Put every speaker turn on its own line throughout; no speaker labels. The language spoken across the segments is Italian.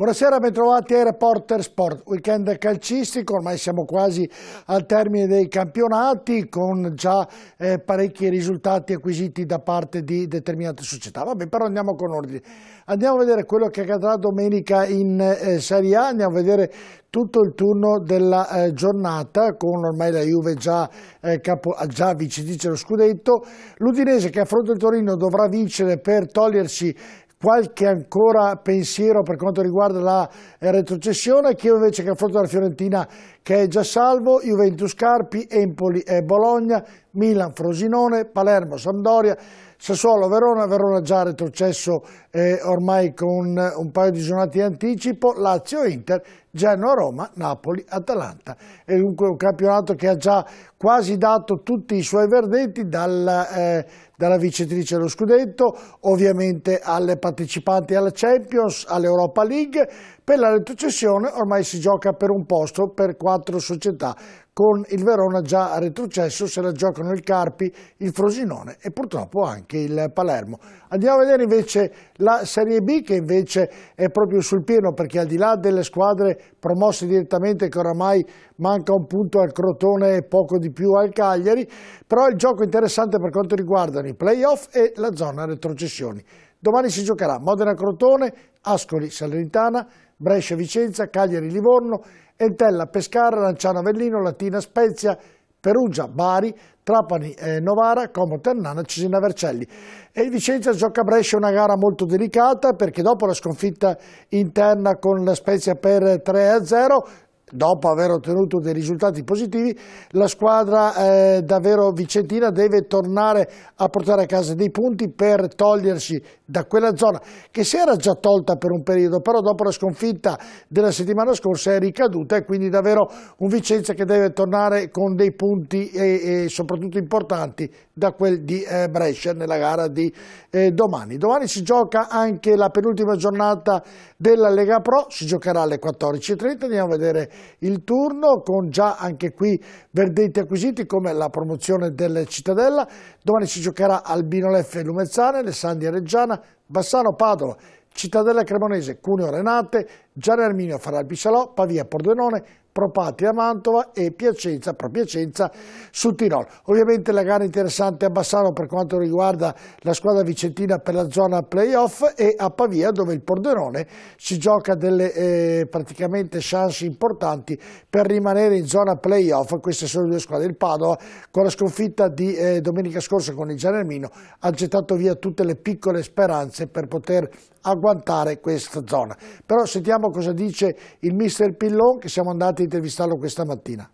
Buonasera, bentrovati a Reporter Sport, weekend calcistico, ormai siamo quasi al termine dei campionati con già eh, parecchi risultati acquisiti da parte di determinate società. Vabbè, però andiamo con ordine. Andiamo a vedere quello che accadrà domenica in eh, Serie A, andiamo a vedere tutto il turno della eh, giornata con ormai la Juve già, eh, capo, già vincitrice lo scudetto l'Udinese che affronta il Torino dovrà vincere per togliersi qualche ancora pensiero per quanto riguarda la eh, retrocessione, che io invece che affronto la Fiorentina che è già salvo, Juventus Carpi, Empoli e Bologna, Milan Frosinone, Palermo Sampdoria, Sassuolo Verona, Verona già retrocesso eh, ormai con un paio di giornate in anticipo, Lazio Inter, Genoa Roma, Napoli Atalanta. È dunque un campionato che ha già quasi dato tutti i suoi verdetti dal, eh, dalla vincitrice dello scudetto, ovviamente alle partecipanti alla Champions, all'Europa League, per la retrocessione ormai si gioca per un posto per quattro società, con il Verona già retrocesso se la giocano il Carpi, il Frosinone e purtroppo anche il Palermo. Andiamo a vedere invece la Serie B che invece è proprio sul pieno perché al di là delle squadre promosse direttamente che oramai manca un punto al Crotone e poco di più al Cagliari, però il gioco interessante per quanto riguarda i playoff e la zona retrocessioni. Domani si giocherà Modena-Crotone, Ascoli-Salernitana, Brescia-Vicenza, Cagliari-Livorno, Entella-Pescara, Lanciano-Avellino, Latina-Spezia, Perugia, Bari, Trapani, eh, Novara, Como, Ternana, Cesena, Vercelli. E Vicenza gioca a Brescia una gara molto delicata perché dopo la sconfitta interna con la Spezia per 3-0 dopo aver ottenuto dei risultati positivi, la squadra eh, davvero vicentina deve tornare a portare a casa dei punti per togliersi da quella zona che si era già tolta per un periodo, però dopo la sconfitta della settimana scorsa è ricaduta e quindi davvero un Vicenza che deve tornare con dei punti e, e soprattutto importanti da quel di eh, Brescia nella gara di eh, domani. Domani si gioca anche la penultima giornata della Lega Pro, si giocherà alle 14.30, andiamo a vedere il turno con già anche qui verdetti acquisiti come la promozione del Cittadella. Domani si giocherà Albino Leffe Lumezzane, Alessandria Reggiana, Bassano Padova, Cittadella Cremonese, Cuneo Renate, Gianni Arminio Faralpi Salò, Pavia Pordenone, Pro Mantova e Piacenza Pro Piacenza su Tirol. Ovviamente la gara interessante a Bassano per quanto riguarda la squadra vicentina per la zona playoff e a Pavia dove il Pordenone si gioca delle eh, praticamente chance importanti per rimanere in zona playoff. Queste sono le due squadre. Il Padova con la sconfitta di eh, domenica scorsa con il Gianermino ha gettato via tutte le piccole speranze per poter agguantare questa zona. Però sentiamo cosa dice il mister Pillon che siamo andati di intervistarlo questa mattina.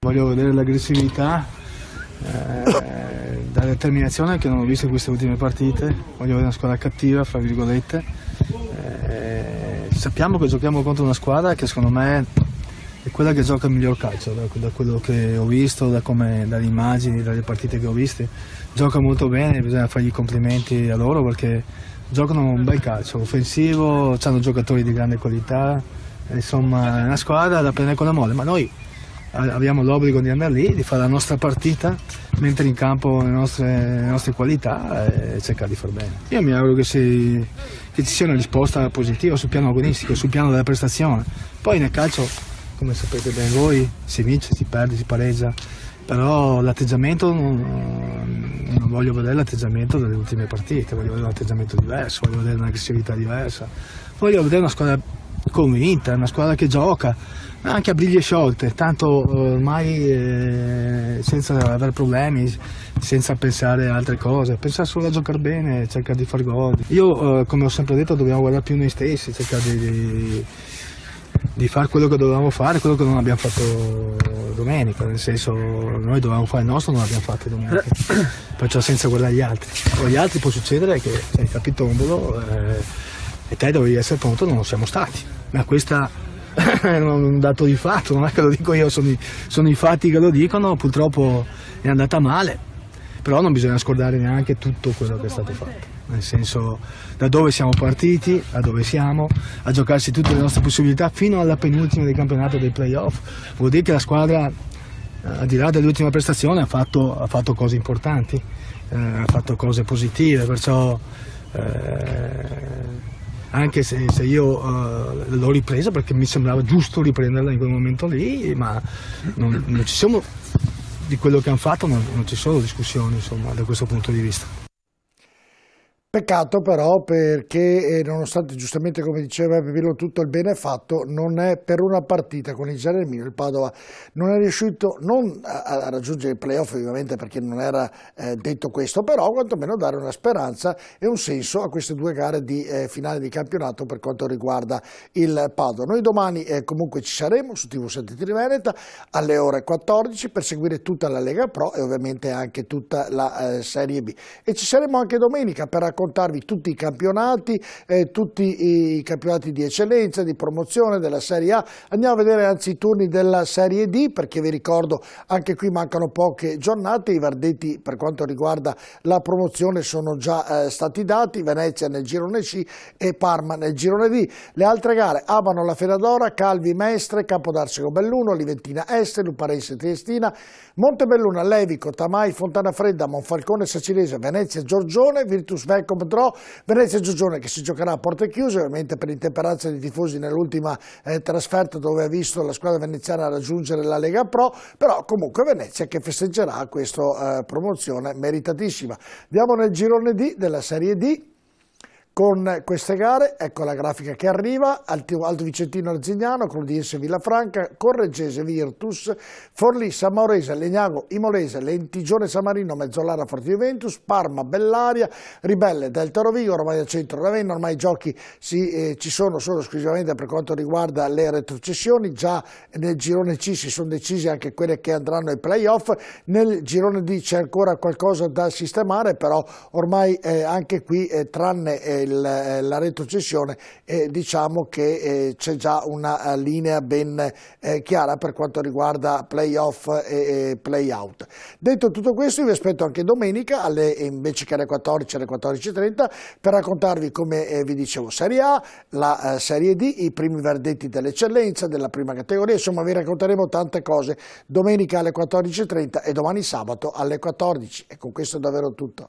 Voglio vedere l'aggressività, eh, la determinazione che non ho visto in queste ultime partite, voglio vedere una squadra cattiva, fra virgolette. Eh, sappiamo che giochiamo contro una squadra che secondo me è quella che gioca il miglior calcio, da, da quello che ho visto, da come, dalle immagini, dalle partite che ho viste. Gioca molto bene, bisogna fargli i complimenti a loro perché giocano un bel calcio, offensivo, hanno giocatori di grande qualità insomma è una squadra da prendere con la mole, ma noi abbiamo l'obbligo di andare lì, di fare la nostra partita, mentre in campo le nostre, le nostre qualità e cercare di far bene. Io mi auguro che, si, che, ci sia una risposta positiva sul piano agonistico, sul piano della prestazione. Poi nel calcio, come sapete bene voi, si vince, si perde, si pareggia, però l'atteggiamento non, non voglio vedere l'atteggiamento delle ultime partite, voglio vedere un atteggiamento diverso, voglio vedere un'aggressività diversa, voglio vedere una squadra convinta, è una squadra che gioca, anche a briglie sciolte, tanto eh, ormai eh, senza avere problemi, senza pensare a altre cose, pensare solo a giocare bene, cercare di far gol. Io, eh, come ho sempre detto, dobbiamo guardare più noi stessi, cercare di, di, di fare quello che dovevamo fare, quello che non abbiamo fatto domenica, nel senso noi dovevamo fare il nostro, non l'abbiamo fatto domenica, perciò senza guardare gli altri. Con gli altri può succedere che sei capitombolo eh, e te dovevi essere pronto, non lo siamo stati ma questo è un dato di fatto, non è che lo dico io, sono i, sono i fatti che lo dicono, purtroppo è andata male però non bisogna scordare neanche tutto quello che è stato fatto, nel senso da dove siamo partiti, a dove siamo, a giocarsi tutte le nostre possibilità fino alla penultima del campionato dei playoff, vuol dire che la squadra eh, al di là dell'ultima prestazione ha fatto, ha fatto cose importanti, eh, ha fatto cose positive, perciò eh, anche se, se io uh, l'ho ripresa perché mi sembrava giusto riprenderla in quel momento lì, ma non, non ci siamo, di quello che hanno fatto non, non ci sono discussioni insomma, da questo punto di vista.
Peccato però perché, eh, nonostante giustamente come diceva Pipillo tutto il bene fatto, non è per una partita con il Geremino, il Padova non è riuscito non a, raggiungere il playoff ovviamente perché non era eh, detto questo, però quantomeno dare una speranza e un senso a queste due gare di eh, finale di campionato per quanto riguarda il Padova. Noi domani eh, comunque ci saremo su TV7 di Veneta alle ore 14 per seguire tutta la Lega Pro e ovviamente anche tutta la eh, Serie B e ci saremo anche domenica per raccontare raccontarvi tutti i campionati, eh, tutti i campionati di eccellenza, di promozione della Serie A. Andiamo a vedere anzi i turni della Serie D perché vi ricordo anche qui mancano poche giornate, i verdetti per quanto riguarda la promozione sono già eh, stati dati, Venezia nel girone C e Parma nel girone D. Le altre gare, Abano la Fenadora, Calvi Mestre, Capodarsico Belluno, Liventina Est, Luparense Triestina, Montebelluna, Levico, Tamai, Fontana Fredda, Monfalcone Sacilese, Venezia Giorgione, Virtus Vecco contro Venezia Giugione che si giocherà a porte chiuse, ovviamente per intemperanza dei tifosi nell'ultima eh, trasferta dove ha visto la squadra veneziana raggiungere la Lega Pro, però comunque Venezia che festeggerà questa eh, promozione meritatissima. Andiamo nel girone D della Serie D con queste gare, ecco la grafica che arriva, Alto, Alto Vicentino Arzignano, Crodiense Villafranca, Correggese Virtus, Forlì Samorese, Legnago Imolese, Lentigione Samarino, Mezzolara Forti Juventus, Parma Bellaria, Ribelle Delta Rovigo, ormai Romagna Centro Ravenna, ormai i giochi si, eh, ci sono solo esclusivamente per quanto riguarda le retrocessioni, già nel girone C si sono decise anche quelle che andranno ai playoff, nel girone D c'è ancora qualcosa da sistemare, però ormai eh, anche qui eh, tranne eh, il, eh, la retrocessione eh, diciamo che eh, c'è già una eh, linea ben eh, chiara per quanto riguarda playoff e, e playout. Detto tutto questo vi aspetto anche domenica alle, invece che alle 14 alle 14.30 per raccontarvi come eh, vi dicevo Serie A, la Serie D, i primi verdetti dell'eccellenza, della prima categoria, insomma vi racconteremo tante cose domenica alle 14.30 e domani sabato alle 14 e con questo è davvero tutto.